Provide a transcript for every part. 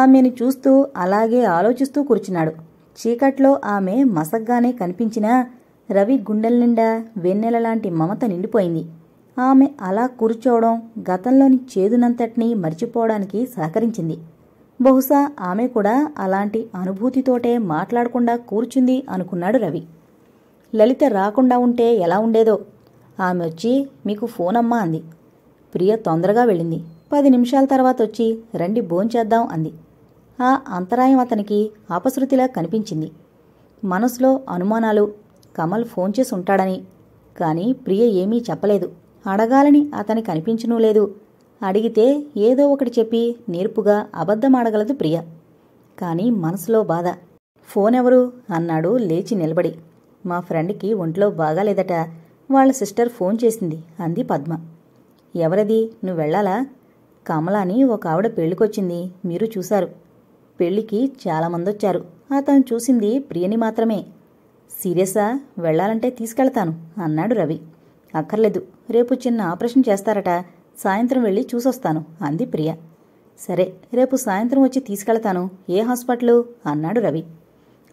ఆమెను చూస్తూ అలాగే ఆలోచిస్తూ కూర్చున్నాడు చీకట్లో ఆమె మసగ్గానే కనిపించినా రవి గుండెల నిండా వెన్నెల లాంటి మమత నిండిపోయింది ఆమె అలా కూర్చోవడం గతంలోని చేదునంతటినీ మర్చిపోవడానికి సహకరించింది బహుశా ఆమె కూడా అలాంటి అనుభూతితోటే మాట్లాడకుండా కూర్చుంది అనుకున్నాడు రవి లలిత రాకుండా ఉంటే ఎలా ఉండేదో ఆమె వచ్చి మీకు ఫోన్ అమ్మా అంది ప్రియ తొందరగా వెళ్ళింది పది నిమిషాల తర్వాత వచ్చి రండి భోంచేద్దాం అంది ఆ అంతరాయం అతనికి ఆపశృతిలా కనిపించింది మనసులో అనుమానాలు కమల్ ఫోన్ చేసి ఉంటాడని కానీ ప్రియ ఏమీ చెప్పలేదు అడగాలని అతని అనిపించనూ లేదు అడిగితే ఏదో ఒకటి చెప్పి నేర్పుగా అబద్ధమాడగలదు ప్రియ కానీ మనసులో బాధ ఫోన్ ఎవరు అన్నాడు లేచి నిలబడి మా ఫ్రెండ్కి ఒంట్లో బాగాలేదట వాళ్ళ సిస్టర్ ఫోన్ చేసింది అంది పద్మ ఎవరది నువ్వు వెళ్ళాలా కమలాని ఒక ఆవిడ పెళ్ళికొచ్చింది మీరు చూశారు పెళ్లికి చాలామంది వచ్చారు అతను చూసింది ప్రియని మాత్రమే సీరియసా వెళ్ళాలంటే తీసుకెళ్తాను అన్నాడు రవి అక్కర్లేదు రేపు చిన్న ఆపరేషన్ చేస్తారట సాయంత్రం వెళ్ళి చూసొస్తాను అంది ప్రియ సరే రేపు సాయంత్రం వచ్చి తీసుకెళ్తాను ఏ హాస్పిటలు అన్నాడు రవి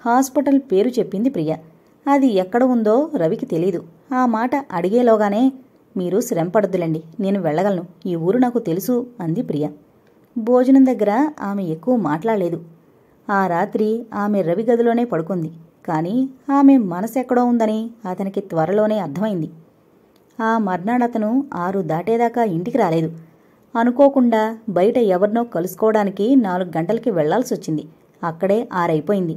హాస్పిటల్ పేరు చెప్పింది ప్రియ అది ఎక్కడ ఉందో రవికి తెలీదు ఆ మాట అడిగేలోగానే మీరు శ్రమపడద్దులండి నేను వెళ్ళగలను ఈ ఊరు నాకు తెలుసు అంది ప్రియ భోజనం దగ్గర ఆమె ఎక్కువ మాట్లాడలేదు ఆ రాత్రి ఆమె రవి గదిలోనే పడుకుంది కానీ ఆమె మనసు ఎక్కడో ఉందని అతనికి త్వరలోనే అర్థమైంది ఆ మర్నాడు అతను ఆరు దాటేదాకా ఇంటికి రాలేదు అనుకోకుండా బయట ఎవరినో కలుసుకోవడానికి నాలుగు గంటలకి వెళ్లాల్సి వచ్చింది అక్కడే ఆరైపోయింది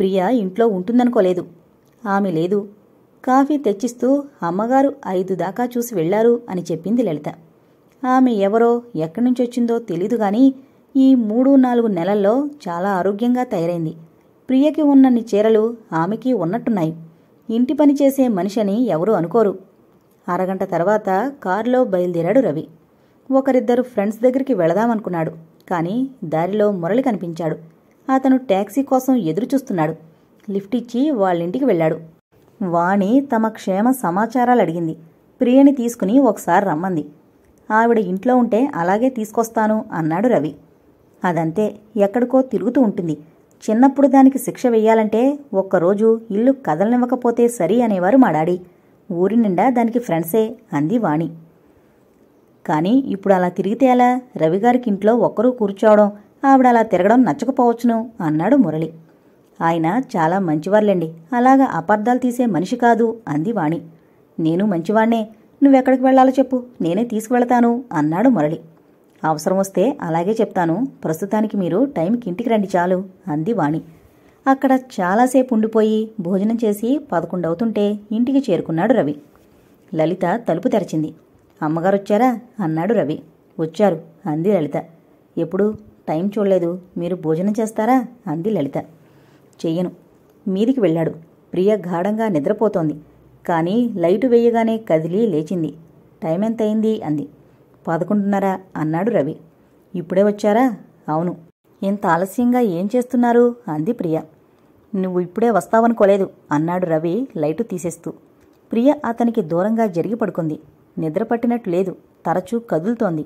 ప్రియ ఇంట్లో ఉంటుందనుకోలేదు ఆమె లేదు కాఫీ తెచ్చిస్తూ అమ్మగారు ఐదు దాకా చూసి వెళ్లారు అని చెప్పింది లలిత ఆమె ఎవరో ఎక్కడి నుంచి వచ్చిందో తెలీదు గాని ఈ మూడు నాలుగు నెలల్లో చాలా ఆరోగ్యంగా తయారైంది ప్రియకి ఉన్నన్ని చీరలు ఆమెకి ఉన్నట్టున్నాయి ఇంటి పని చేసే అని ఎవరూ అనుకోరు అరగంట తర్వాత కారులో బయలుదేరాడు రవి ఒకరిద్దరు ఫ్రెండ్స్ దగ్గరికి వెళదామనుకున్నాడు కానీ దారిలో మురళి కనిపించాడు అతను ట్యాక్సీ కోసం ఎదురుచూస్తున్నాడు లిఫ్ట్ ఇచ్చి వాళ్ళింటికి వెళ్ళాడు వాణి తమ క్షేమ సమాచారాలు అడిగింది ప్రియని తీసుకుని ఒకసారి రమ్మంది ఆవిడ ఇంట్లో ఉంటే అలాగే తీసుకొస్తాను అన్నాడు రవి అదంతే ఎక్కడికో తిరుగుతూ ఉంటుంది చిన్నప్పుడు దానికి శిక్ష వెయ్యాలంటే ఒక్కరోజు ఇల్లు కదలనివ్వకపోతే సరి అనేవారు మా డాడీ ఊరి నిండా దానికి ఫ్రెండ్సే అంది వాణి కానీ ఇప్పుడు అలా తిరిగితే అలా రవిగారికి ఇంట్లో ఒక్కరూ కూర్చోవడం ఆవిడ అలా తిరగడం నచ్చకపోవచ్చును అన్నాడు మురళి ఆయన చాలా మంచివార్లేండి అలాగా అపార్థాలు తీసే మనిషి కాదు అంది వాణి నేను మంచివాణ్ణే నువ్వెక్కడికి వెళ్లాలో చెప్పు నేనే తీసుకువెళతాను అన్నాడు మురళి అవసరం వస్తే అలాగే చెప్తాను ప్రస్తుతానికి మీరు టైంకి ఇంటికి రండి చాలు అంది వాణి అక్కడ చాలాసేపు ఉండిపోయి భోజనం చేసి పదకొండవుతుంటే ఇంటికి చేరుకున్నాడు రవి లలిత తలుపు తెరచింది అమ్మగారు వచ్చారా అన్నాడు రవి వచ్చారు అంది లలిత ఎప్పుడు టైం చూడలేదు మీరు భోజనం చేస్తారా అంది లలిత చెయ్యను మీదికి వెళ్ళాడు ప్రియ గాఢంగా నిద్రపోతోంది కానీ లైటు వేయగానే కదిలి లేచింది టైం ఎంత అయింది అంది పదకొండున్నర అన్నాడు రవి ఇప్పుడే వచ్చారా అవును ఇంత ఆలస్యంగా ఏం చేస్తున్నారు అంది ప్రియ నువ్వు ఇప్పుడే వస్తావనుకోలేదు అన్నాడు రవి లైటు తీసేస్తూ ప్రియ అతనికి దూరంగా జరిగి పడుకుంది నిద్ర లేదు తరచూ కదులుతోంది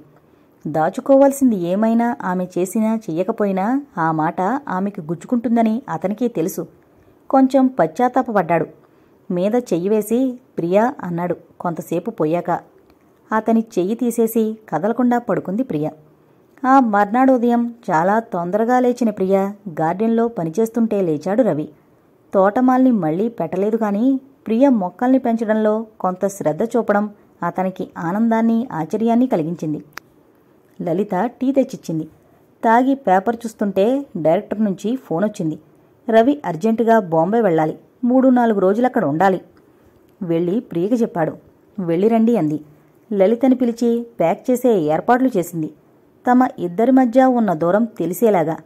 దాచుకోవాల్సింది ఏమైనా ఆమె చేసినా చెయ్యకపోయినా ఆ మాట ఆమెకు గుచ్చుకుంటుందని అతనికి తెలుసు కొంచెం పశ్చాత్తాపడ్డాడు మీద చెయ్యి వేసి ప్రియా అన్నాడు కొంతసేపు పోయాక అతని చెయ్యి తీసేసి కదలకుండా పడుకుంది ప్రియ ఆ మర్నాడు ఉదయం చాలా తొందరగా లేచిన ప్రియ గార్డెన్లో పనిచేస్తుంటే లేచాడు రవి తోటమాల్ని మళ్లీ పెట్టలేదు కానీ ప్రియ మొక్కల్ని పెంచడంలో కొంత శ్రద్ధ చూపడం అతనికి ఆనందాన్ని ఆశ్చర్యాన్ని కలిగించింది లలిత టీ తెచ్చిచ్చింది తాగి పేపర్ చూస్తుంటే డైరెక్టర్ నుంచి ఫోన్ వచ్చింది రవి అర్జెంటుగా బాంబే వెళ్ళాలి మూడు నాలుగు రోజులు అక్కడ ఉండాలి వెళ్ళి ప్రియకి చెప్పాడు వెళ్ళిరండి అంది లలితని పిలిచి ప్యాక్ చేసే ఏర్పాట్లు చేసింది తమ ఇద్దరి మధ్య ఉన్న దూరం తెలిసేలాగా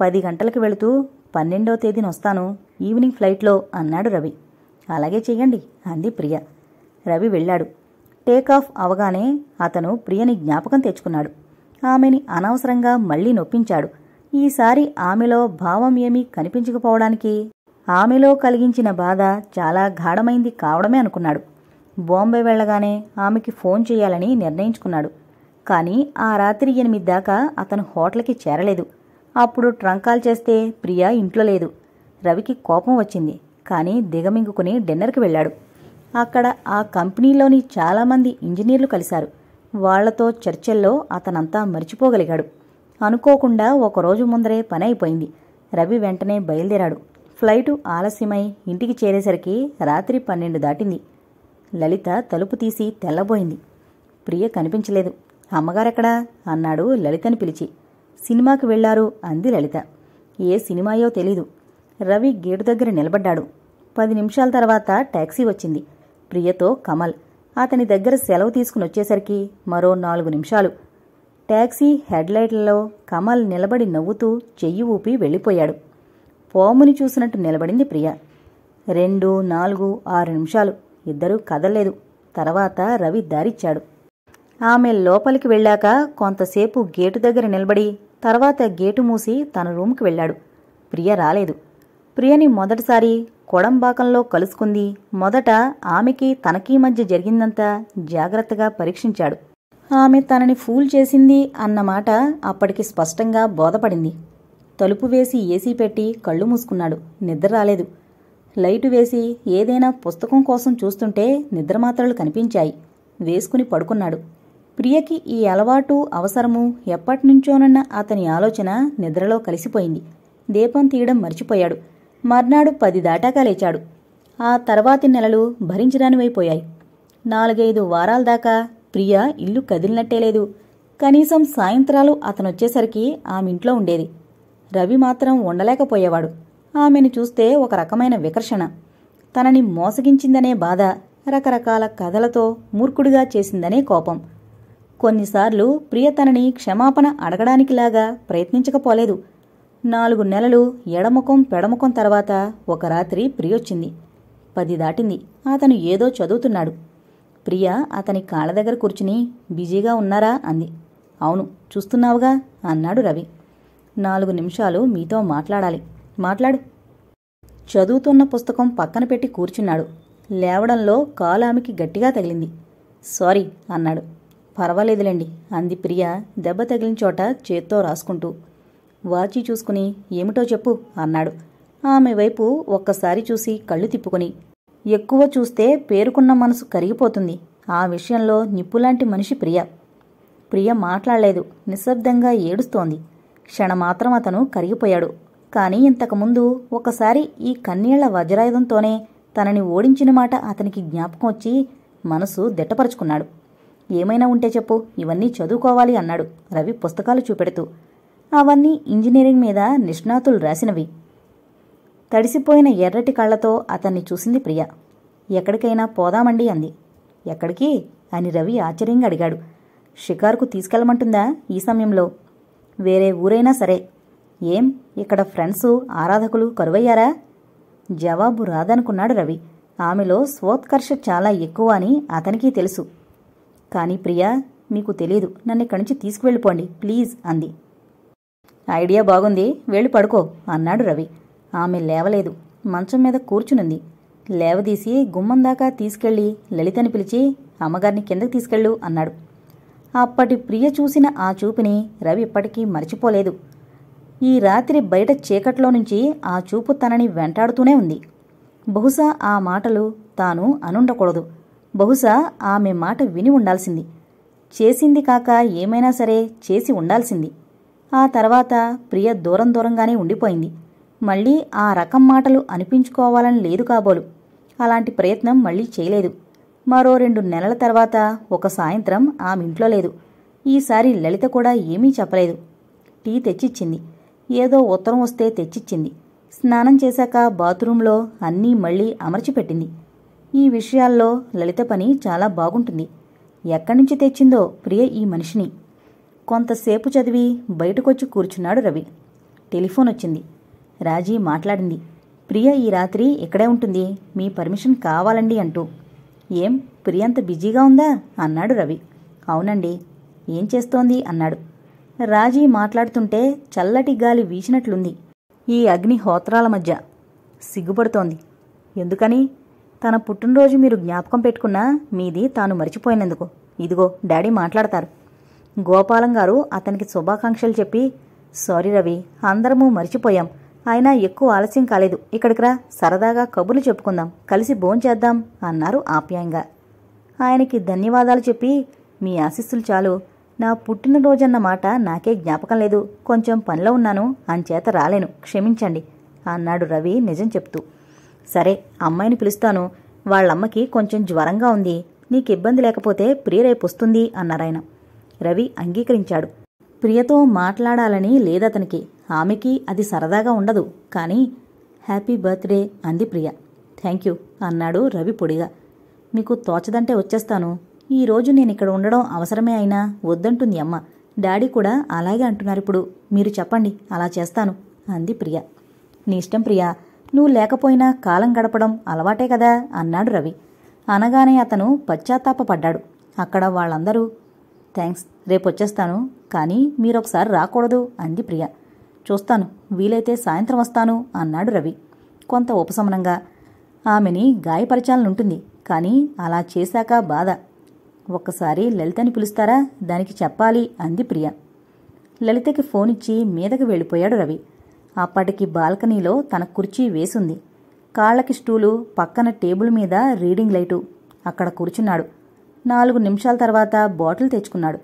పది గంటలకు వెళుతూ పన్నెండో తేదీన వస్తాను ఈవినింగ్ ఫ్లైట్లో అన్నాడు రవి అలాగే చెయ్యండి అంది ప్రియ రవి వెళ్ళాడు టేక్ ఆఫ్ అవగానే అతను ప్రియని జ్ఞాపకం తెచ్చుకున్నాడు ఆమెని అనవసరంగా మళ్లీ నొప్పించాడు ఈసారి ఆమెలో భావం ఏమీ కనిపించకపోవడానికి ఆమెలో కలిగించిన బాధ చాలా గాఢమైంది కావడమే అనుకున్నాడు బాంబే వెళ్ళగానే ఆమెకి ఫోన్ చేయాలని నిర్ణయించుకున్నాడు కానీ ఆ రాత్రి ఎనిమిది దాకా అతను హోటల్కి చేరలేదు అప్పుడు ట్రంకాల్ చేస్తే ప్రియా ఇంట్లో లేదు రవికి కోపం వచ్చింది కానీ దిగమింగుకుని డిన్నర్కి వెళ్ళాడు అక్కడ ఆ కంపెనీలోని చాలామంది ఇంజనీర్లు కలిశారు వాళ్లతో చర్చల్లో అతనంతా మర్చిపోగలిగాడు అనుకోకుండా ఒకరోజు ముందరే పని అయిపోయింది రవి వెంటనే బయలుదేరాడు ఫ్లైటు ఆలస్యమై ఇంటికి చేరేసరికి రాత్రి పన్నెండు దాటింది లలిత తలుపు తీసి తెల్లబోయింది ప్రియ కనిపించలేదు అమ్మగారెక్కడా అన్నాడు లలితని పిలిచి సినిమాకు వెళ్లారు అంది లలిత ఏ సినిమాయో తెలీదు రవి గేటు దగ్గర నిలబడ్డాడు పది నిమిషాల తర్వాత ట్యాక్సీ వచ్చింది ప్రియతో కమల్ అతని దగ్గర సెలవు తీసుకుని వచ్చేసరికి మరో నాలుగు నిమిషాలు ట్యాక్సీ హెడ్లైట్లలో కమల్ నిలబడి నవ్వుతూ చెయ్యి ఊపి వెళ్ళిపోయాడు పోముని చూసినట్టు నిలబడింది ప్రియ రెండు నాలుగు ఆరు నిమిషాలు ఇద్దరూ కదలలేదు తర్వాత రవి దారిచ్చాడు ఆమె లోపలికి వెళ్ళాక కొంతసేపు గేటు దగ్గర నిలబడి తర్వాత గేటు మూసి తన రూమ్కి వెళ్ళాడు ప్రియ రాలేదు ప్రియని మొదటిసారి కొడంబాకంలో కలుసుకుంది మొదట ఆమెకి తనకి మధ్య జరిగిందంతా జాగ్రత్తగా పరీక్షించాడు ఆమె తనని ఫూల్ చేసింది అన్నమాట అప్పటికి స్పష్టంగా బోధపడింది తలుపు వేసి ఏసీ పెట్టి కళ్ళు మూసుకున్నాడు నిద్ర రాలేదు లైటు వేసి ఏదైనా పుస్తకం కోసం చూస్తుంటే నిద్రమాత్రలు కనిపించాయి వేసుకుని పడుకున్నాడు ప్రియకి ఈ అలవాటు అవసరము ఎప్పటినుంచోనన్న అతని ఆలోచన నిద్రలో కలిసిపోయింది దీపం తీయడం మర్చిపోయాడు మర్నాడు పది దాటాక లేచాడు ఆ తర్వాతి నెలలు భరించరానివైపోయాయి నాలుగైదు వారాల దాకా ప్రియ ఇల్లు కదిలినట్టే లేదు కనీసం సాయంత్రాలు అతనొచ్చేసరికి ఆమె ఇంట్లో ఉండేది రవి మాత్రం ఉండలేకపోయేవాడు ఆమెను చూస్తే ఒక రకమైన వికర్షణ తనని మోసగించిందనే బాధ రకరకాల కథలతో మూర్ఖుడిగా చేసిందనే కోపం కొన్నిసార్లు ప్రియ తనని క్షమాపణ అడగడానికిలాగా ప్రయత్నించకపోలేదు నాలుగు నెలలు ఎడముఖం పెడముఖం తర్వాత ఒక రాత్రి ప్రియొచ్చింది పది దాటింది అతను ఏదో చదువుతున్నాడు ప్రియ అతని కాళ్ళ దగ్గర కూర్చుని బిజీగా ఉన్నారా అంది అవును చూస్తున్నావుగా అన్నాడు రవి నాలుగు నిమిషాలు మీతో మాట్లాడాలి మాట్లాడు చదువుతున్న పుస్తకం పక్కన పెట్టి కూర్చున్నాడు లేవడంలో కాలు ఆమెకి గట్టిగా తగిలింది సారీ అన్నాడు పర్వాలేదులేండి అంది ప్రియ దెబ్బ తగిలిన చోట చేత్తో రాసుకుంటూ వాచి చూసుకుని ఏమిటో చెప్పు అన్నాడు ఆమె వైపు ఒక్కసారి చూసి కళ్ళు తిప్పుకుని ఎక్కువ చూస్తే పేరుకున్న మనసు కరిగిపోతుంది ఆ విషయంలో నిప్పులాంటి మనిషి ప్రియ ప్రియ మాట్లాడలేదు నిశ్శబ్దంగా ఏడుస్తోంది క్షణమాత్రం అతను కరిగిపోయాడు కానీ ఇంతకుముందు ఒకసారి ఈ కన్నీళ్ల వజ్రాయుధంతోనే తనని ఓడించిన మాట అతనికి జ్ఞాపకం వచ్చి మనసు దిట్టపరుచుకున్నాడు ఏమైనా ఉంటే చెప్పు ఇవన్నీ చదువుకోవాలి అన్నాడు రవి పుస్తకాలు చూపెడుతూ అవన్నీ ఇంజనీరింగ్ మీద నిష్ణాతులు రాసినవి తడిసిపోయిన ఎర్రటి కళ్ళతో అతన్ని చూసింది ప్రియ ఎక్కడికైనా పోదామండి అంది ఎక్కడికి అని రవి ఆశ్చర్యంగా అడిగాడు షికార్కు తీసుకెళ్లమంటుందా ఈ సమయంలో వేరే ఊరైనా సరే ఏం ఇక్కడ ఫ్రెండ్సు ఆరాధకులు కరువయ్యారా జవాబు రాదనుకున్నాడు రవి ఆమెలో స్వోత్కర్ష చాలా ఎక్కువ అని అతనికి తెలుసు కానీ ప్రియా మీకు తెలియదు నన్ను ఇక్కడి నుంచి తీసుకువెళ్ళిపోండి ప్లీజ్ అంది ఐడియా బాగుంది వెళ్ళి పడుకో అన్నాడు రవి ఆమె లేవలేదు మంచం మీద కూర్చునుంది లేవదీసి గుమ్మం దాకా తీసుకెళ్లి లలితని పిలిచి అమ్మగారిని కిందకి తీసుకెళ్ళు అన్నాడు అప్పటి ప్రియ చూసిన ఆ చూపుని రవి ఇప్పటికీ మర్చిపోలేదు ఈ రాత్రి బయట చీకట్లో నుంచి ఆ చూపు తనని వెంటాడుతూనే ఉంది బహుశా ఆ మాటలు తాను అనుండకూడదు బహుశా ఆమె మాట విని ఉండాల్సింది చేసింది కాక ఏమైనా సరే చేసి ఉండాల్సింది ఆ తర్వాత ప్రియ దూరం దూరంగానే ఉండిపోయింది మళ్ళీ ఆ రకం మాటలు అనిపించుకోవాలని లేదు కాబోలు అలాంటి ప్రయత్నం మళ్ళీ చేయలేదు మరో రెండు నెలల తర్వాత ఒక సాయంత్రం ఆమె ఇంట్లో లేదు ఈసారి లలిత కూడా ఏమీ చెప్పలేదు టీ తెచ్చిచ్చింది ఏదో ఉత్తరం వస్తే తెచ్చిచ్చింది స్నానం చేశాక బాత్రూంలో అన్నీ మళ్ళీ అమర్చిపెట్టింది ఈ విషయాల్లో లలిత పని చాలా బాగుంటుంది ఎక్కడి నుంచి తెచ్చిందో ప్రియ ఈ మనిషిని కొంతసేపు చదివి బయటకొచ్చి కూర్చున్నాడు రవి టెలిఫోన్ వచ్చింది రాజీ మాట్లాడింది ప్రియ ఈ రాత్రి ఇక్కడే ఉంటుంది మీ పర్మిషన్ కావాలండి అంటూ ఏం ప్రియంత బిజీగా ఉందా అన్నాడు రవి అవునండి ఏం చేస్తోంది అన్నాడు రాజీ మాట్లాడుతుంటే చల్లటి గాలి వీచినట్లుంది ఈ అగ్నిహోత్రాల మధ్య సిగ్గుపడుతోంది ఎందుకని తన పుట్టినరోజు మీరు జ్ఞాపకం పెట్టుకున్నా మీది తాను మర్చిపోయినందుకు ఇదిగో డాడీ మాట్లాడతారు గోపాలం గారు అతనికి శుభాకాంక్షలు చెప్పి సారీ రవి అందరము మర్చిపోయాం ఆయన ఎక్కువ ఆలస్యం కాలేదు ఇక్కడికి రా సరదాగా కబుర్లు చెప్పుకుందాం కలిసి భోంచేద్దాం అన్నారు ఆప్యాయంగా ఆయనకి ధన్యవాదాలు చెప్పి మీ ఆశీస్సులు చాలు నా పుట్టినరోజన్న మాట నాకే జ్ఞాపకం లేదు కొంచెం పనిలో ఉన్నాను అంచేత రాలేను క్షమించండి అన్నాడు రవి నిజం చెప్తూ సరే అమ్మాయిని పిలుస్తాను వాళ్ళమ్మకి కొంచెం జ్వరంగా ఉంది నీకు ఇబ్బంది లేకపోతే ప్రియ రేపు వస్తుంది అన్నారాయన రవి అంగీకరించాడు ప్రియతో మాట్లాడాలని లేదతనికి ఆమెకి అది సరదాగా ఉండదు కానీ హ్యాపీ బర్త్డే అంది ప్రియ థ్యాంక్ యూ అన్నాడు రవి పొడిగా మీకు తోచదంటే వచ్చేస్తాను ఈరోజు నేను ఇక్కడ ఉండడం అవసరమే అయినా వద్దంటుంది అమ్మ డాడీ కూడా అలాగే అంటున్నారు ఇప్పుడు మీరు చెప్పండి అలా చేస్తాను అంది ప్రియ నీ ఇష్టం ప్రియ నువ్వు లేకపోయినా కాలం గడపడం అలవాటే కదా అన్నాడు రవి అనగానే అతను పశ్చాత్తాపడ్డాడు అక్కడ వాళ్ళందరూ థ్యాంక్స్ రేపు వచ్చేస్తాను కానీ మీరొకసారి రాకూడదు అంది ప్రియ చూస్తాను వీలైతే సాయంత్రం వస్తాను అన్నాడు రవి కొంత ఉపశమనంగా ఆమెని గాయపరచాలనుంటుంది కానీ అలా చేశాక బాధ ఒక్కసారి లలితని పిలుస్తారా దానికి చెప్పాలి అంది ప్రియ లలితకి ఫోన్ ఇచ్చి మీదకి వెళ్ళిపోయాడు రవి అప్పటికి బాల్కనీలో తన కుర్చీ వేసుంది కాళ్ళకి స్టూలు పక్కన టేబుల్ మీద రీడింగ్ లైటు అక్కడ కూర్చున్నాడు నాలుగు నిమిషాల తర్వాత బాటిల్ తెచ్చుకున్నాడు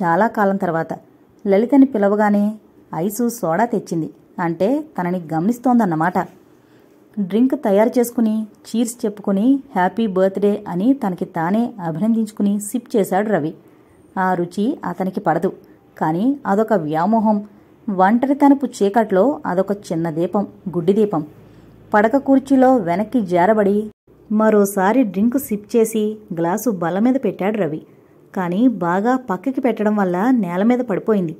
చాలా కాలం తర్వాత లలితని పిలవగానే ఐసు సోడా తెచ్చింది అంటే తనని గమనిస్తోందన్నమాట డ్రింక్ తయారు చేసుకుని చీర్స్ చెప్పుకుని హ్యాపీ బర్త్డే అని తనకి తానే అభినందించుకుని సిప్ చేశాడు రవి ఆ రుచి అతనికి పడదు కానీ అదొక వ్యామోహం ఒంటరితనపు చీకట్లో అదొక చిన్న దీపం గుడ్డి దీపం పడక కుర్చీలో వెనక్కి జారబడి మరోసారి డ్రింక్ సిప్ చేసి గ్లాసు బల్ల మీద పెట్టాడు రవి కానీ బాగా పక్కకి పెట్టడం వల్ల నేల మీద పడిపోయింది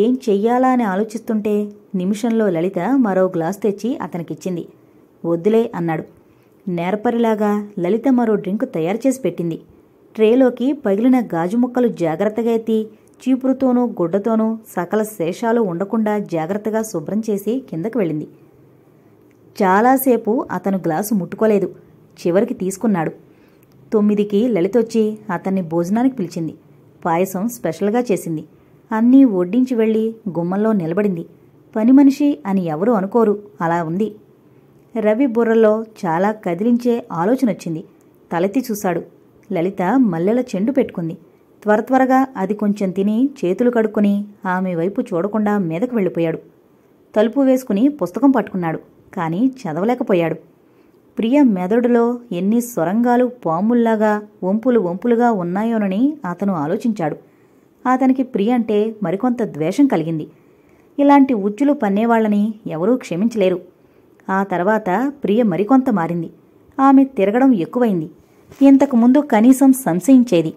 ఏం చెయ్యాలా అని ఆలోచిస్తుంటే నిమిషంలో లలిత మరో గ్లాస్ తెచ్చి అతనికిచ్చింది వద్దులే అన్నాడు నేర్పరిలాగా లలిత మరో డ్రింక్ తయారు చేసి పెట్టింది ట్రేలోకి పగిలిన గాజు ముక్కలు జాగ్రత్తగా ఎత్తి చీపురుతోనూ గుడ్డతోనూ సకల శేషాలు ఉండకుండా జాగ్రత్తగా శుభ్రం చేసి కిందకు వెళ్ళింది చాలాసేపు అతను గ్లాసు ముట్టుకోలేదు చివరికి తీసుకున్నాడు తొమ్మిదికి లలితొచ్చి అతన్ని భోజనానికి పిలిచింది పాయసం స్పెషల్గా చేసింది అన్నీ ఒడ్డించి వెళ్ళి గుమ్మంలో నిలబడింది పని మనిషి అని ఎవరూ అనుకోరు అలా ఉంది రవి బుర్రలో చాలా కదిలించే ఆలోచనొచ్చింది తలెత్తి చూశాడు లలిత మల్లెల చెండు పెట్టుకుంది త్వర త్వరగా అది కొంచెం తిని చేతులు కడుక్కుని ఆమె వైపు చూడకుండా మీదకు వెళ్ళిపోయాడు తలుపు వేసుకుని పుస్తకం పట్టుకున్నాడు కానీ చదవలేకపోయాడు ప్రియ మెదడులో ఎన్ని సొరంగాలు పాముల్లాగా వంపులు వంపులుగా ఉన్నాయోనని అతను ఆలోచించాడు అతనికి ప్రియ అంటే మరికొంత ద్వేషం కలిగింది ఇలాంటి ఉచ్చులు పన్నేవాళ్లని ఎవరూ క్షమించలేరు ఆ తర్వాత ప్రియ మరికొంత మారింది ఆమె తిరగడం ఎక్కువైంది ఇంతకుముందు కనీసం సంశయించేది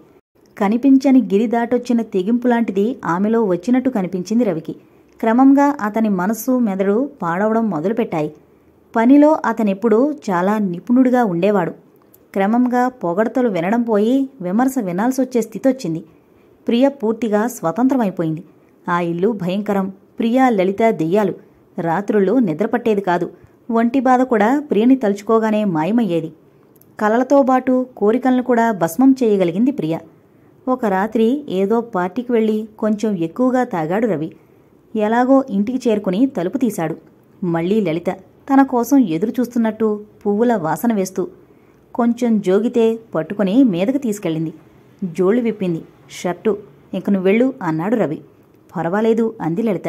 కనిపించని గిరి దాటొచ్చిన తెగింపు లాంటిది ఆమెలో వచ్చినట్టు కనిపించింది రవికి క్రమంగా అతని మనస్సు మెదడు పాడవడం మొదలుపెట్టాయి పనిలో అతనెప్పుడూ చాలా నిపుణుడిగా ఉండేవాడు క్రమంగా పొగడతలు వినడం పోయి విమర్శ వినాల్సొచ్చే స్థితి వచ్చింది ప్రియ పూర్తిగా స్వతంత్రమైపోయింది ఆ ఇల్లు భయంకరం ప్రియ లలిత దెయ్యాలు రాత్రుల్లో నిద్రపట్టేది కాదు ఒంటి బాధ కూడా ప్రియని తలుచుకోగానే మాయమయ్యేది కలలతో పాటు కోరికలను కూడా భస్మం చేయగలిగింది ప్రియ ఒక రాత్రి ఏదో పార్టీకి వెళ్ళి కొంచెం ఎక్కువగా తాగాడు రవి ఎలాగో ఇంటికి చేరుకుని తలుపు తీశాడు మళ్లీ లలిత తన కోసం ఎదురు చూస్తున్నట్టు పువ్వుల వాసన వేస్తూ కొంచెం జోగితే పట్టుకుని మీదకు తీసుకెళ్ళింది జోళ్ళు విప్పింది షర్టు ఇంక నువ్వు వెళ్ళు అన్నాడు రవి పర్వాలేదు అంది లలిత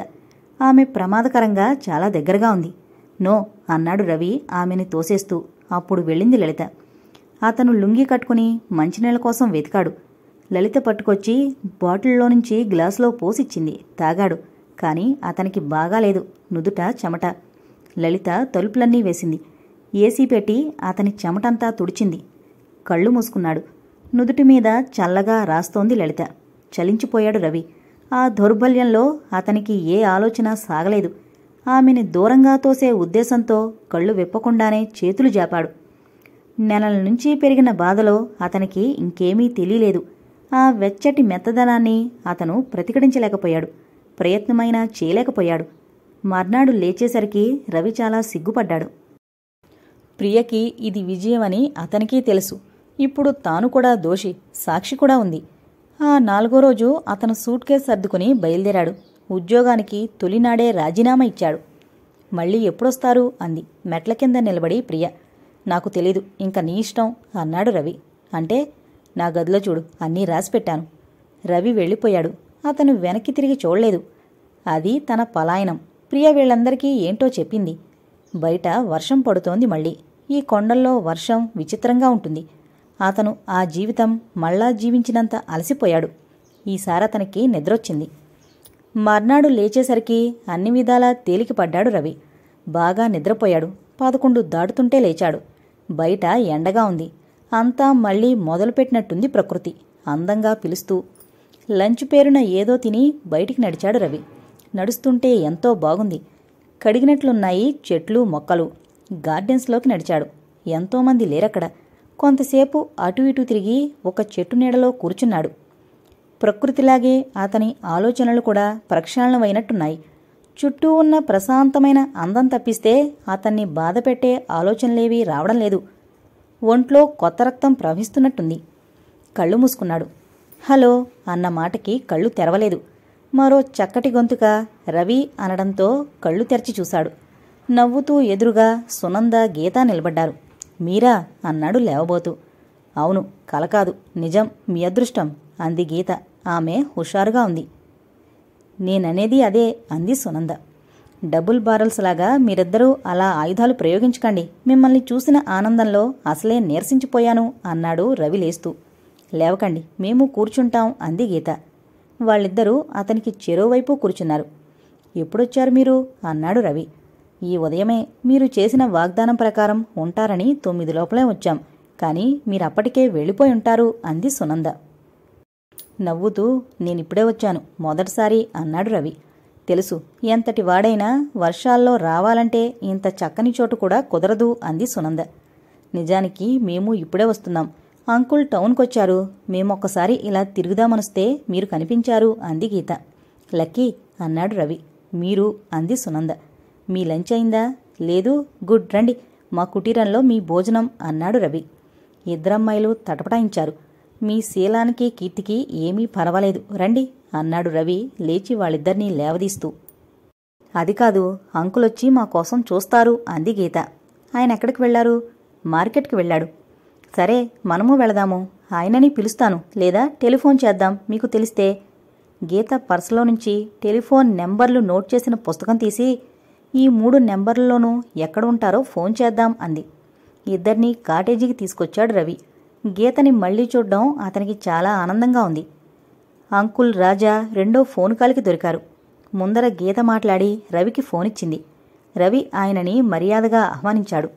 ఆమె ప్రమాదకరంగా చాలా దగ్గరగా ఉంది నో అన్నాడు రవి ఆమెని తోసేస్తూ అప్పుడు వెళ్ళింది లలిత అతను లుంగి కట్టుకుని మంచినీళ్ళ కోసం వెతికాడు లలిత పట్టుకొచ్చి బాటిల్లో నుంచి గ్లాసులో పోసిచ్చింది తాగాడు కానీ అతనికి బాగాలేదు నుదుట చెమట లలిత తలుపులన్నీ వేసింది ఏసీ పెట్టి అతని చెమటంతా తుడిచింది కళ్ళు మూసుకున్నాడు నుదుటి మీద చల్లగా రాస్తోంది లలిత చలించిపోయాడు రవి ఆ దౌర్బల్యంలో అతనికి ఏ ఆలోచన సాగలేదు ఆమెని దూరంగా తోసే ఉద్దేశంతో కళ్ళు విప్పకుండానే చేతులు జాపాడు నెలల నుంచి పెరిగిన బాధలో అతనికి ఇంకేమీ తెలియలేదు ఆ వెచ్చటి మెత్తదనాన్ని అతను ప్రతిఘటించలేకపోయాడు ప్రయత్నమైనా చేయలేకపోయాడు మర్నాడు లేచేసరికి రవి చాలా సిగ్గుపడ్డాడు ప్రియకి ఇది విజయమని అతనికీ తెలుసు ఇప్పుడు తాను కూడా దోషి సాక్షి కూడా ఉంది ఆ నాలుగో రోజు అతను సూట్ కేసు సర్దుకుని బయలుదేరాడు ఉద్యోగానికి తొలినాడే రాజీనామా ఇచ్చాడు మళ్ళీ ఎప్పుడొస్తారు అంది మెట్ల కింద నిలబడి ప్రియ నాకు తెలీదు ఇంకా నీ ఇష్టం అన్నాడు రవి అంటే నా గదిలో చూడు అన్నీ రాసిపెట్టాను రవి వెళ్ళిపోయాడు అతను వెనక్కి తిరిగి చూడలేదు అది తన పలాయనం ప్రియ వీళ్ళందరికీ ఏంటో చెప్పింది బయట వర్షం పడుతోంది మళ్ళీ ఈ కొండల్లో వర్షం విచిత్రంగా ఉంటుంది అతను ఆ జీవితం మళ్ళా జీవించినంత అలసిపోయాడు ఈసారి అతనికి నిద్రొచ్చింది మర్నాడు లేచేసరికి అన్ని విధాలా తేలికపడ్డాడు రవి బాగా నిద్రపోయాడు పదకొండు దాటుతుంటే లేచాడు బయట ఎండగా ఉంది అంతా మళ్ళీ మొదలుపెట్టినట్టుంది ప్రకృతి అందంగా పిలుస్తూ లంచ్ పేరున ఏదో తిని బయటికి నడిచాడు రవి నడుస్తుంటే ఎంతో బాగుంది కడిగినట్లున్నాయి చెట్లు మొక్కలు గార్డెన్స్లోకి నడిచాడు ఎంతోమంది లేరక్కడ కొంతసేపు అటు ఇటు తిరిగి ఒక చెట్టు నీడలో కూర్చున్నాడు ప్రకృతిలాగే అతని ఆలోచనలు కూడా ప్రక్షాళనమైనట్టున్నాయి చుట్టూ ఉన్న ప్రశాంతమైన అందం తప్పిస్తే అతన్ని బాధపెట్టే ఆలోచనలేవీ రావడం లేదు ఒంట్లో కొత్త రక్తం ప్రవహిస్తున్నట్టుంది కళ్ళు మూసుకున్నాడు హలో అన్న మాటకి కళ్ళు తెరవలేదు మరో చక్కటి గొంతుక రవి అనడంతో కళ్ళు తెరిచి చూశాడు నవ్వుతూ ఎదురుగా సునంద గీత నిలబడ్డారు మీరా అన్నాడు లేవబోతూ అవును కలకాదు నిజం మీ అదృష్టం అంది గీత ఆమె హుషారుగా ఉంది నేననేది అదే అంది సునంద డబుల్ బారల్స్ లాగా మీరిద్దరూ అలా ఆయుధాలు ప్రయోగించకండి మిమ్మల్ని చూసిన ఆనందంలో అసలే నీరసించిపోయాను అన్నాడు రవి లేస్తూ లేవకండి మేము కూర్చుంటాం అంది గీత వాళ్ళిద్దరూ అతనికి చెరోవైపు కూర్చున్నారు ఎప్పుడొచ్చారు మీరు అన్నాడు రవి ఈ ఉదయమే మీరు చేసిన వాగ్దానం ప్రకారం ఉంటారని తొమ్మిది లోపలే వచ్చాం కానీ మీరప్పటికే వెళ్ళిపోయి ఉంటారు అంది సునంద నవ్వుతూ నేనిప్పుడే వచ్చాను మొదటిసారి అన్నాడు రవి తెలుసు ఎంతటి వాడైనా వర్షాల్లో రావాలంటే ఇంత చక్కని చోటు కూడా కుదరదు అంది సునంద నిజానికి మేము ఇప్పుడే వస్తున్నాం అంకుల్ టౌన్కొచ్చారు మేమొక్కసారి ఇలా తిరుగుదామనిస్తే మీరు కనిపించారు అంది గీత లక్కీ అన్నాడు రవి మీరు అంది సునంద మీ లంచ్ అయిందా లేదు గుడ్ రండి మా కుటీరంలో మీ భోజనం అన్నాడు రవి ఇద్దరమ్మాయిలు తటపటాయించారు మీ శీలానికి కీర్తికి ఏమీ పర్వాలేదు రండి అన్నాడు రవి లేచి వాళ్ళిద్దరినీ లేవదీస్తూ అది కాదు అంకులొచ్చి మా కోసం చూస్తారు అంది గీత ఆయన ఎక్కడికి వెళ్లారు మార్కెట్కి వెళ్ళాడు సరే మనము వెళదాము ఆయనని పిలుస్తాను లేదా టెలిఫోన్ చేద్దాం మీకు తెలిస్తే గీత పర్సులో నుంచి టెలిఫోన్ నెంబర్లు నోట్ చేసిన పుస్తకం తీసి ఈ మూడు నెంబర్లలోనూ ఎక్కడ ఉంటారో ఫోన్ చేద్దాం అంది ఇద్దరిని కాటేజీకి తీసుకొచ్చాడు రవి గీతని మళ్లీ చూడడం అతనికి చాలా ఆనందంగా ఉంది అంకుల్ రాజా రెండో ఫోన్ కాల్కి దొరికారు ముందర గీత మాట్లాడి రవికి ఫోన్ ఇచ్చింది రవి ఆయనని మర్యాదగా ఆహ్వానించాడు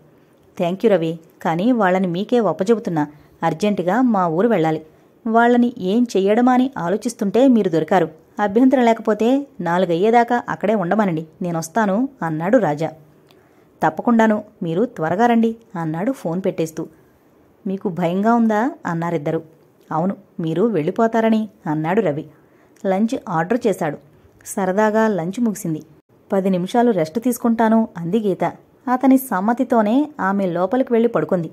థ్యాంక్ యూ రవి కానీ వాళ్ళని మీకే ఒప్పజెబుతున్నా అర్జెంటుగా మా ఊరు వెళ్ళాలి వాళ్ళని ఏం చెయ్యడమా అని ఆలోచిస్తుంటే మీరు దొరికారు అభ్యంతరం లేకపోతే నాలుగయ్యేదాకా అక్కడే ఉండమనండి నేనొస్తాను అన్నాడు రాజా తప్పకుండాను మీరు త్వరగా రండి అన్నాడు ఫోన్ పెట్టేస్తూ మీకు భయంగా ఉందా అన్నారిద్దరు అవును మీరు వెళ్ళిపోతారని అన్నాడు రవి లంచ్ ఆర్డర్ చేశాడు సరదాగా లంచ్ ముగిసింది పది నిమిషాలు రెస్ట్ తీసుకుంటాను అంది గీత అతని సమ్మతితోనే ఆమె లోపలికి వెళ్ళి పడుకుంది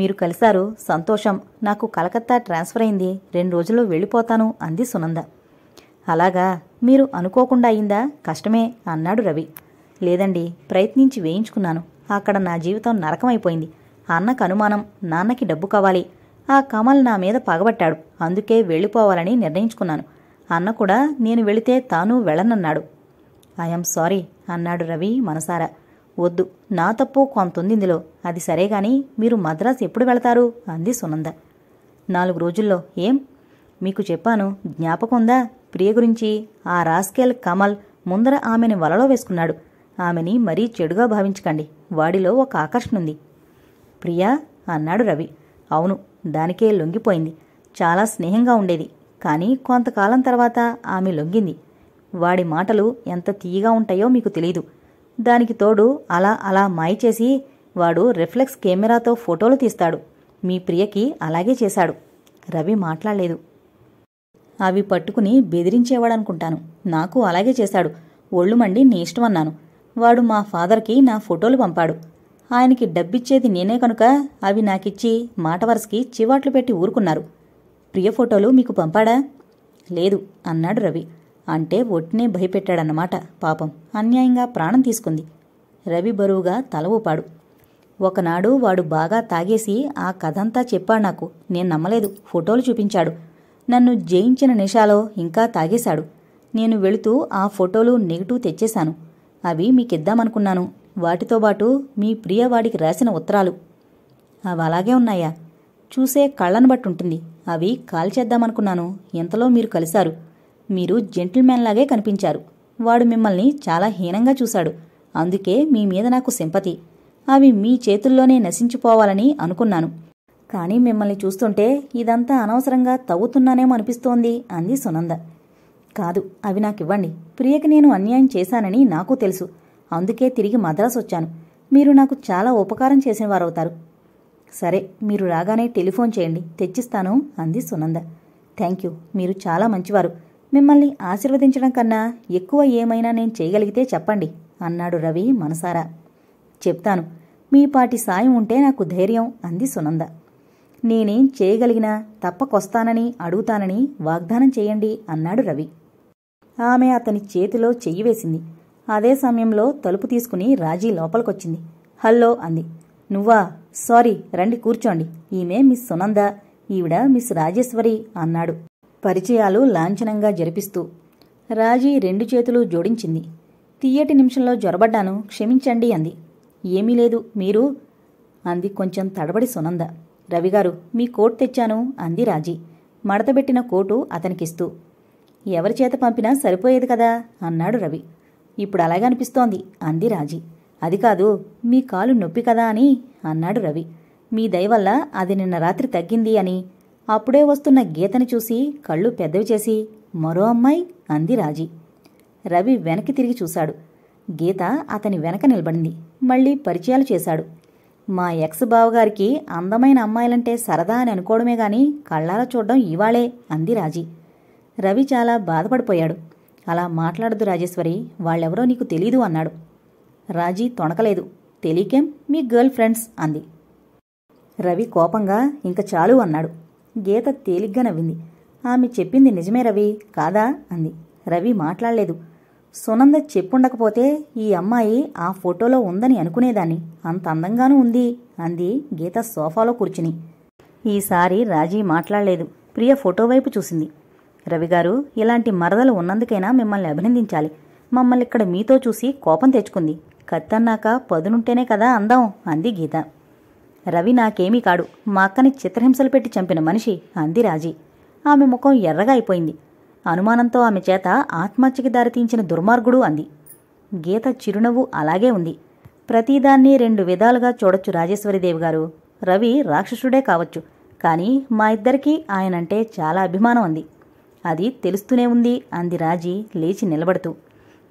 మీరు కలిశారు సంతోషం నాకు కలకత్తా ట్రాన్స్ఫర్ అయింది రెండు రోజుల్లో వెళ్ళిపోతాను అంది సునంద అలాగా మీరు అనుకోకుండా అయిందా కష్టమే అన్నాడు రవి లేదండి ప్రయత్నించి వేయించుకున్నాను అక్కడ నా జీవితం నరకమైపోయింది అన్నకు అనుమానం నాన్నకి డబ్బు కావాలి ఆ కమల్ నా మీద పగబట్టాడు అందుకే వెళ్ళిపోవాలని నిర్ణయించుకున్నాను అన్న కూడా నేను వెళితే తాను వెళ్ళనన్నాడు ఐఎమ్ సారీ అన్నాడు రవి మనసారా వద్దు నా తప్పు కొంతుంది ఇందులో అది సరే గాని మీరు మద్రాస్ ఎప్పుడు వెళతారు అంది సునంద నాలుగు రోజుల్లో ఏం మీకు చెప్పాను జ్ఞాపకం ఉందా ప్రియ గురించి ఆ రాస్కెల్ కమల్ ముందర ఆమెని వలలో వేసుకున్నాడు ఆమెని మరీ చెడుగా భావించకండి వాడిలో ఒక ఆకర్షణ ఉంది ప్రియా అన్నాడు రవి అవును దానికే లొంగిపోయింది చాలా స్నేహంగా ఉండేది కానీ కొంతకాలం తర్వాత ఆమె లొంగింది వాడి మాటలు ఎంత తీయగా ఉంటాయో మీకు తెలీదు దానికి తోడు అలా అలా మాయ చేసి వాడు రిఫ్లెక్స్ కెమెరాతో ఫోటోలు తీస్తాడు మీ ప్రియకి అలాగే చేశాడు రవి మాట్లాడలేదు అవి పట్టుకుని బెదిరించేవాడనుకుంటాను నాకు అలాగే చేశాడు ఒళ్ళు మండి నీ ఇష్టం అన్నాను వాడు మా ఫాదర్కి నా ఫోటోలు పంపాడు ఆయనకి డబ్బిచ్చేది నేనే కనుక అవి నాకిచ్చి మాట చివాట్లు పెట్టి ఊరుకున్నారు ప్రియ ఫోటోలు మీకు పంపాడా లేదు అన్నాడు రవి అంటే ఒట్టినే భయపెట్టాడన్నమాట పాపం అన్యాయంగా ప్రాణం తీసుకుంది రవి బరువుగా తల ఊపాడు ఒకనాడు వాడు బాగా తాగేసి ఆ కథంతా చెప్పాడు నాకు నేను నమ్మలేదు ఫోటోలు చూపించాడు నన్ను జయించిన నిషాలో ఇంకా తాగేశాడు నేను వెళుతూ ఆ ఫోటోలు నెగిటివ్ తెచ్చేశాను అవి మీకిద్దామనుకున్నాను వాటితో పాటు మీ ప్రియవాడికి రాసిన ఉత్తరాలు అవి అలాగే ఉన్నాయా చూసే కళ్ళను బట్టి ఉంటుంది అవి కాల్చేద్దామనుకున్నాను ఎంతలో మీరు కలిశారు మీరు లాగే కనిపించారు వాడు మిమ్మల్ని చాలా హీనంగా చూశాడు అందుకే మీ మీద నాకు సింపతి అవి మీ చేతుల్లోనే నశించిపోవాలని అనుకున్నాను కానీ మిమ్మల్ని చూస్తుంటే ఇదంతా అనవసరంగా తవ్వుతున్నానేమో అనిపిస్తోంది అంది సునంద కాదు అవి నాకివ్వండి ప్రియకి నేను అన్యాయం చేశానని నాకు తెలుసు అందుకే తిరిగి మద్రాసు వచ్చాను మీరు నాకు చాలా ఉపకారం చేసేవారవుతారు సరే మీరు రాగానే టెలిఫోన్ చేయండి తెచ్చిస్తాను అంది సునంద థ్యాంక్ యూ మీరు చాలా మంచివారు మిమ్మల్ని ఆశీర్వదించడం కన్నా ఎక్కువ ఏమైనా నేను చేయగలిగితే చెప్పండి అన్నాడు రవి మనసారా చెప్తాను మీ పాటి సాయం ఉంటే నాకు ధైర్యం అంది సునంద నేనేం చేయగలిగినా తప్పకొస్తానని అడుగుతానని వాగ్దానం చేయండి అన్నాడు రవి ఆమె అతని చేతిలో చెయ్యి వేసింది అదే సమయంలో తలుపు తీసుకుని రాజీ లోపలికొచ్చింది హల్లో అంది నువ్వా సారీ రండి కూర్చోండి ఈమె మిస్ సునంద ఈవిడ మిస్ రాజేశ్వరి అన్నాడు పరిచయాలు లాంఛనంగా జరిపిస్తూ రాజీ రెండు చేతులు జోడించింది తీయటి నిమిషంలో జ్వరబడ్డాను క్షమించండి అంది ఏమీ లేదు మీరు అంది కొంచెం తడబడి సునంద రవిగారు మీ కోట్ తెచ్చాను అంది రాజీ మడతబెట్టిన కోటు అతనికిస్తూ ఎవరి చేత పంపినా సరిపోయేది కదా అన్నాడు రవి ఇప్పుడు అలాగే అనిపిస్తోంది అంది రాజీ అది కాదు మీ కాలు నొప్పి కదా అని అన్నాడు రవి మీ దయవల్ల అది నిన్న రాత్రి తగ్గింది అని అప్పుడే వస్తున్న గీతని చూసి కళ్ళు పెద్దవి చేసి మరో అమ్మాయి అంది రాజీ రవి వెనక్కి తిరిగి చూశాడు గీత అతని వెనక నిలబడింది మళ్ళీ పరిచయాలు చేశాడు మా ఎక్స్ బావగారికి అందమైన అమ్మాయిలంటే సరదా అని అనుకోవడమే గాని కళ్ళారా చూడడం ఇవాళే అంది రాజీ రవి చాలా బాధపడిపోయాడు అలా మాట్లాడదు రాజేశ్వరి వాళ్ళెవరో నీకు తెలీదు అన్నాడు రాజీ తొణకలేదు తెలియకేం మీ గర్ల్ ఫ్రెండ్స్ అంది రవి కోపంగా ఇంక చాలు అన్నాడు గీత తేలిగ్గా నవ్వింది ఆమె చెప్పింది నిజమే రవి కాదా అంది రవి మాట్లాడలేదు సునంద చెప్పుండకపోతే ఈ అమ్మాయి ఆ ఫోటోలో ఉందని అనుకునేదాన్ని అంత అందంగానూ ఉంది అంది గీత సోఫాలో కూర్చుని ఈసారి రాజీ మాట్లాడలేదు ప్రియ ఫోటో వైపు చూసింది రవిగారు ఇలాంటి మరదలు ఉన్నందుకైనా మిమ్మల్ని అభినందించాలి మమ్మల్ని ఇక్కడ మీతో చూసి కోపం తెచ్చుకుంది కత్తన్నాక పదునుంటేనే కదా అందాం అంది గీత రవి నాకేమీ కాడు మా అక్కని చిత్రహింసలు పెట్టి చంపిన మనిషి అంది రాజీ ఆమె ముఖం ఎర్రగా అయిపోయింది అనుమానంతో ఆమె చేత ఆత్మహత్యకి దారితీంచిన దుర్మార్గుడు అంది గీత చిరునవ్వు అలాగే ఉంది ప్రతిదాన్ని రెండు విధాలుగా చూడొచ్చు రాజేశ్వరిదేవి గారు రవి రాక్షసుడే కావచ్చు కానీ మా ఇద్దరికీ ఆయనంటే చాలా అభిమానం అంది అది తెలుస్తూనే ఉంది అంది రాజీ లేచి నిలబడుతూ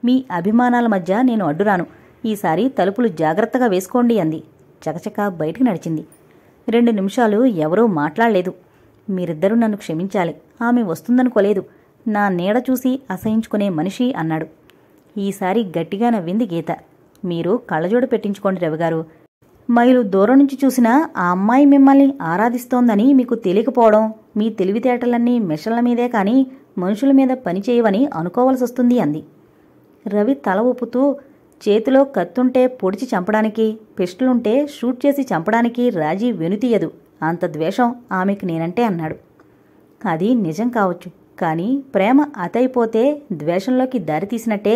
మీ అభిమానాల మధ్య నేను అడ్డురాను ఈసారి తలుపులు జాగ్రత్తగా వేసుకోండి అంది చకచక బయటికి నడిచింది రెండు నిమిషాలు ఎవరూ మాట్లాడలేదు మీరిద్దరూ నన్ను క్షమించాలి ఆమె వస్తుందనుకోలేదు నా నీడ చూసి అసహించుకునే మనిషి అన్నాడు ఈసారి గట్టిగా నవ్వింది గీత మీరు కళ్ళజోడు పెట్టించుకోండి రవిగారు మైలు దూరం నుంచి చూసినా ఆ అమ్మాయి మిమ్మల్ని ఆరాధిస్తోందని మీకు తెలియకపోవడం మీ తెలివితేటలన్నీ మిషన్ల మీదే కానీ మనుషుల మీద పనిచేయవని అనుకోవాల్సి వస్తుంది అంది రవి తల ఊపుతూ చేతిలో కత్తుంటే పొడిచి చంపడానికి పిస్టలుంటే షూట్ చేసి చంపడానికి రాజీ వెనుతీయదు అంత ద్వేషం ఆమెకు నేనంటే అన్నాడు అది నిజం కావచ్చు కానీ ప్రేమ అతైపోతే ద్వేషంలోకి దారితీసినట్టే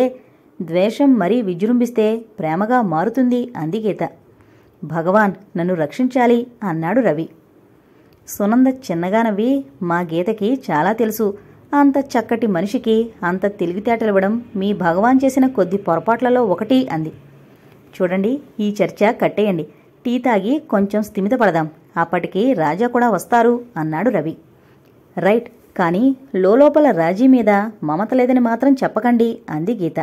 ద్వేషం మరీ విజృంభిస్తే ప్రేమగా మారుతుంది అంది గీత భగవాన్ నన్ను రక్షించాలి అన్నాడు రవి సునంద చిన్నగా నవ్వి మా గీతకి చాలా తెలుసు అంత చక్కటి మనిషికి అంత తెలివితేటలివ్వడం మీ భగవాన్ చేసిన కొద్ది పొరపాట్లలో ఒకటి అంది చూడండి ఈ చర్చ కట్టేయండి టీ తాగి కొంచెం స్థిమితపడదాం అప్పటికి రాజా కూడా వస్తారు అన్నాడు రవి రైట్ కానీ లోపల రాజీ మీద మమత లేదని మాత్రం చెప్పకండి అంది గీత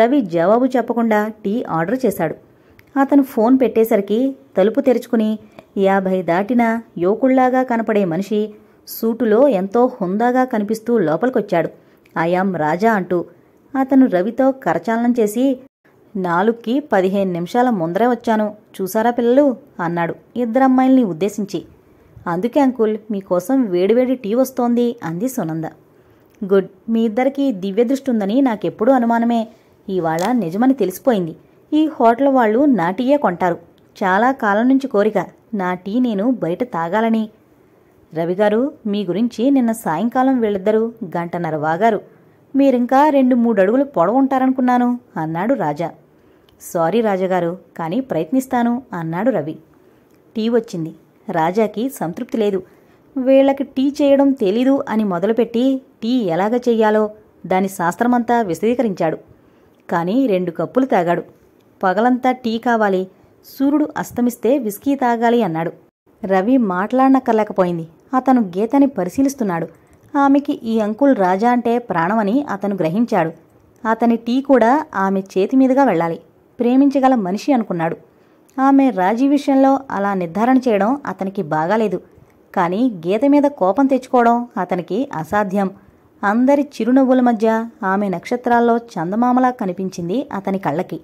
రవి జవాబు చెప్పకుండా టీ ఆర్డర్ చేశాడు అతను ఫోన్ పెట్టేసరికి తలుపు తెరుచుకుని యాభై దాటిన యువకుళ్లాగా కనపడే మనిషి సూటులో ఎంతో హుందాగా కనిపిస్తూ లోపలికొచ్చాడు అయాం రాజా అంటూ అతను రవితో కరచాలనం చేసి నాలుగుకి పదిహేను నిమిషాల ముందరే వచ్చాను చూసారా పిల్లలు అన్నాడు ఇద్దరమ్మాయిల్ని ఉద్దేశించి అందుకే అంకుల్ మీకోసం వేడివేడి టీ వస్తోంది అంది సునంద గుడ్ మీ ఇద్దరికీ దివ్య దృష్టి ఉందని నాకెప్పుడూ అనుమానమే ఇవాళ నిజమని తెలిసిపోయింది ఈ హోటల్ వాళ్ళు నా టీయే కొంటారు చాలా కాలం నుంచి కోరిక నా టీ నేను బయట తాగాలని రవిగారు మీ గురించి నిన్న సాయంకాలం వీళ్ళిద్దరూ గంటన్నర వాగారు మీరింకా రెండు మూడు అడుగులు పొడవుంటారనుకున్నాను అన్నాడు రాజా సారీ రాజాగారు కానీ ప్రయత్నిస్తాను అన్నాడు రవి టీ వచ్చింది రాజాకి సంతృప్తి లేదు వీళ్ళకి టీ చేయడం తెలీదు అని మొదలుపెట్టి టీ ఎలాగ చెయ్యాలో దాని శాస్త్రమంతా విశదీకరించాడు కానీ రెండు కప్పులు తాగాడు పగలంతా టీ కావాలి సూర్యుడు అస్తమిస్తే విస్కీ తాగాలి అన్నాడు రవి మాట్లాడనక్కర్లేకపోయింది అతను గీతని పరిశీలిస్తున్నాడు ఆమెకి ఈ అంకుల్ రాజా అంటే ప్రాణమని అతను గ్రహించాడు అతని టీ కూడా ఆమె చేతి మీదుగా వెళ్ళాలి ప్రేమించగల మనిషి అనుకున్నాడు ఆమె రాజీ విషయంలో అలా నిర్ధారణ చేయడం అతనికి బాగాలేదు కానీ గీత మీద కోపం తెచ్చుకోవడం అతనికి అసాధ్యం అందరి చిరునవ్వుల మధ్య ఆమె నక్షత్రాల్లో చందమామలా కనిపించింది అతని కళ్ళకి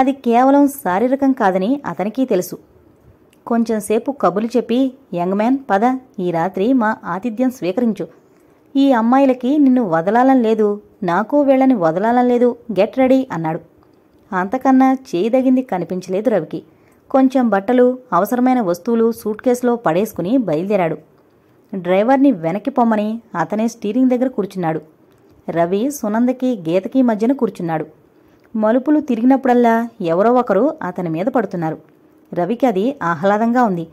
అది కేవలం శారీరకం కాదని అతనికి తెలుసు కొంచెంసేపు కబులు చెప్పి యంగ్ మ్యాన్ పద ఈ రాత్రి మా ఆతిథ్యం స్వీకరించు ఈ అమ్మాయిలకి నిన్ను వదలాలని లేదు నాకు వీళ్ళని వదలాలని లేదు గెట్ రెడీ అన్నాడు అంతకన్నా చేయదగింది కనిపించలేదు రవికి కొంచెం బట్టలు అవసరమైన వస్తువులు సూట్ కేసులో పడేసుకుని బయలుదేరాడు డ్రైవర్ని వెనక్కి పొమ్మని అతనే స్టీరింగ్ దగ్గర కూర్చున్నాడు రవి సునందకి గీతకి మధ్యన కూర్చున్నాడు మలుపులు తిరిగినప్పుడల్లా ఎవరో ఒకరు అతని మీద పడుతున్నారు రవికి అది ఆహ్లాదంగా ఉంది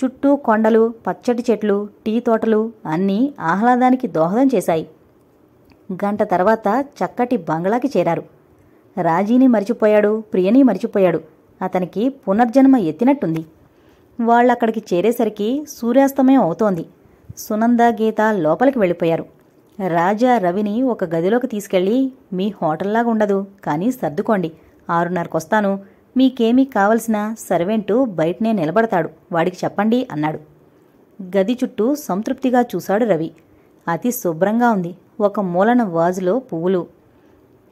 చుట్టూ కొండలు పచ్చటి చెట్లు టీ తోటలు అన్నీ ఆహ్లాదానికి దోహదం చేశాయి గంట తర్వాత చక్కటి బంగ్లాకి చేరారు రాజీని మరిచిపోయాడు ప్రియని మరిచిపోయాడు అతనికి పునర్జన్మ ఎత్తినట్టుంది వాళ్ళక్కడికి చేరేసరికి సూర్యాస్తమయం అవుతోంది సునంద గీత లోపలికి వెళ్ళిపోయారు రాజా రవిని ఒక గదిలోకి తీసుకెళ్ళి మీ హోటల్లాగా ఉండదు కానీ సర్దుకోండి ఆరున్నరకొస్తాను మీకేమీ కావలసిన సర్వెంటు బయటనే నిలబడతాడు వాడికి చెప్పండి అన్నాడు గది చుట్టూ సంతృప్తిగా చూశాడు రవి అతి శుభ్రంగా ఉంది ఒక మూలన వాజులో పువ్వులు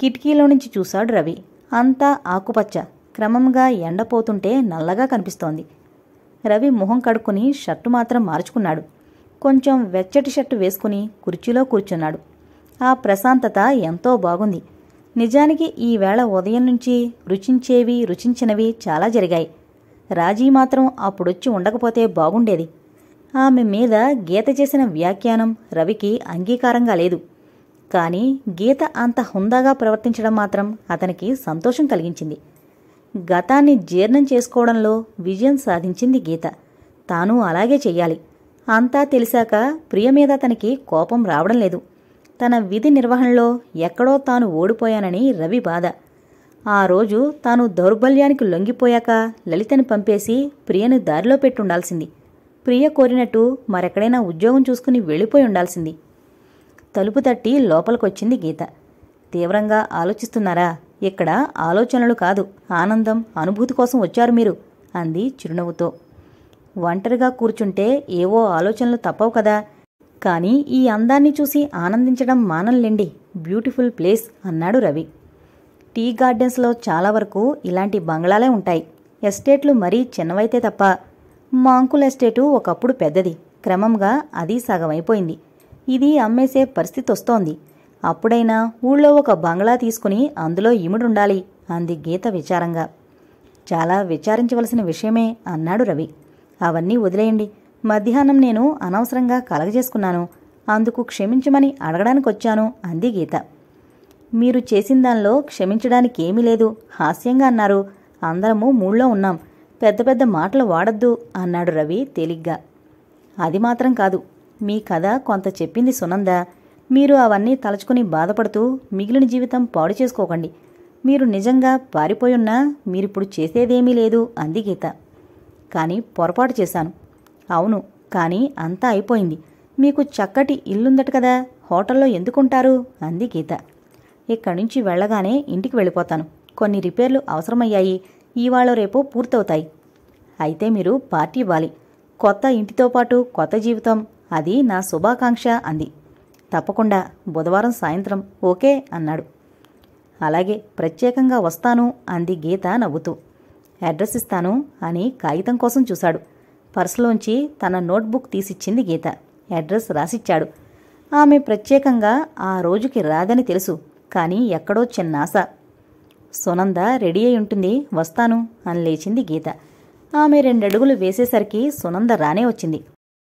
కిటికీలో నుంచి చూశాడు రవి అంతా ఆకుపచ్చ క్రమంగా ఎండపోతుంటే నల్లగా కనిపిస్తోంది రవి మొహం కడుక్కుని షర్టు మాత్రం మార్చుకున్నాడు కొంచెం వెచ్చటి షర్టు వేసుకుని కుర్చీలో కూర్చున్నాడు ఆ ప్రశాంతత ఎంతో బాగుంది నిజానికి ఈవేళ ఉదయం నుంచి రుచించేవి రుచించినవి చాలా జరిగాయి రాజీ మాత్రం అప్పుడొచ్చి ఉండకపోతే బాగుండేది ఆమె మీద గీత చేసిన వ్యాఖ్యానం రవికి అంగీకారంగా లేదు కానీ గీత అంత హుందాగా ప్రవర్తించడం మాత్రం అతనికి సంతోషం కలిగించింది గతాన్ని జీర్ణం చేసుకోవడంలో విజయం సాధించింది గీత తాను అలాగే చెయ్యాలి అంతా తెలిసాక ప్రియ మీద తనకి కోపం రావడం లేదు తన విధి నిర్వహణలో ఎక్కడో తాను ఓడిపోయానని రవి బాధ ఆ రోజు తాను దౌర్బల్యానికి లొంగిపోయాక లలితని పంపేసి ప్రియను దారిలో పెట్టుండాల్సింది ప్రియ కోరినట్టు మరెక్కడైనా ఉద్యోగం చూసుకుని వెళ్ళిపోయి ఉండాల్సింది తలుపు తట్టి లోపలికొచ్చింది గీత తీవ్రంగా ఆలోచిస్తున్నారా ఇక్కడ ఆలోచనలు కాదు ఆనందం అనుభూతి కోసం వచ్చారు మీరు అంది చిరునవ్వుతో ఒంటరిగా కూర్చుంటే ఏవో ఆలోచనలు తప్పవు కదా కానీ ఈ అందాన్ని చూసి ఆనందించడం మానంలేండి బ్యూటిఫుల్ ప్లేస్ అన్నాడు రవి టీ గార్డెన్స్లో చాలా వరకు ఇలాంటి బంగ్లాలే ఉంటాయి ఎస్టేట్లు మరీ చిన్నవైతే తప్ప మా అంకుల్ ఎస్టేటు ఒకప్పుడు పెద్దది క్రమంగా అది సగమైపోయింది ఇది అమ్మేసే పరిస్థితి వస్తోంది అప్పుడైనా ఊళ్ళో ఒక బంగ్లా తీసుకుని అందులో ఇముడుండాలి అంది గీత విచారంగా చాలా విచారించవలసిన విషయమే అన్నాడు రవి అవన్నీ వదిలేయండి మధ్యాహ్నం నేను అనవసరంగా కలగజేసుకున్నాను అందుకు క్షమించమని అడగడానికొచ్చాను అంది గీత మీరు చేసిన దానిలో క్షమించడానికి లేదు హాస్యంగా అన్నారు అందరము మూళ్ళో ఉన్నాం పెద్ద పెద్ద మాటలు వాడద్దు అన్నాడు రవి తేలిగ్గా అది మాత్రం కాదు మీ కథ కొంత చెప్పింది సునంద మీరు అవన్నీ తలచుకుని బాధపడుతూ మిగిలిన జీవితం పాడు చేసుకోకండి మీరు నిజంగా పారిపోయున్నా మీరిప్పుడు చేసేదేమీ లేదు అంది గీత కానీ పొరపాటు చేశాను అవును కానీ అంతా అయిపోయింది మీకు చక్కటి ఇల్లుందట కదా హోటల్లో ఎందుకుంటారు అంది గీత ఇక్కడి నుంచి వెళ్ళగానే ఇంటికి వెళ్ళిపోతాను కొన్ని రిపేర్లు అవసరమయ్యాయి ఇవాళ రేపు పూర్తవుతాయి అయితే మీరు పార్టీ ఇవ్వాలి కొత్త ఇంటితో పాటు కొత్త జీవితం అది నా శుభాకాంక్ష అంది తప్పకుండా బుధవారం సాయంత్రం ఓకే అన్నాడు అలాగే ప్రత్యేకంగా వస్తాను అంది గీత నవ్వుతూ అడ్రస్ ఇస్తాను అని కాగితం కోసం చూశాడు పర్సులోంచి తన నోట్బుక్ తీసిచ్చింది గీత అడ్రస్ రాసిచ్చాడు ఆమె ప్రత్యేకంగా ఆ రోజుకి రాదని తెలుసు కానీ ఎక్కడో చిన్నాస సునంద రెడీ అయి ఉంటుంది వస్తాను అని లేచింది గీత ఆమె రెండడుగులు వేసేసరికి సునంద రానే వచ్చింది